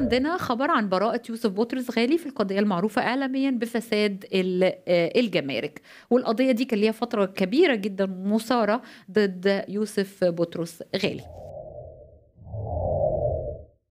عندنا خبر عن براءة يوسف بطرس غالي في القضية المعروفة إعلاميا بفساد آه، الجمارك والقضية دي كان ليها فترة كبيرة جدا مثارة ضد يوسف بطرس غالي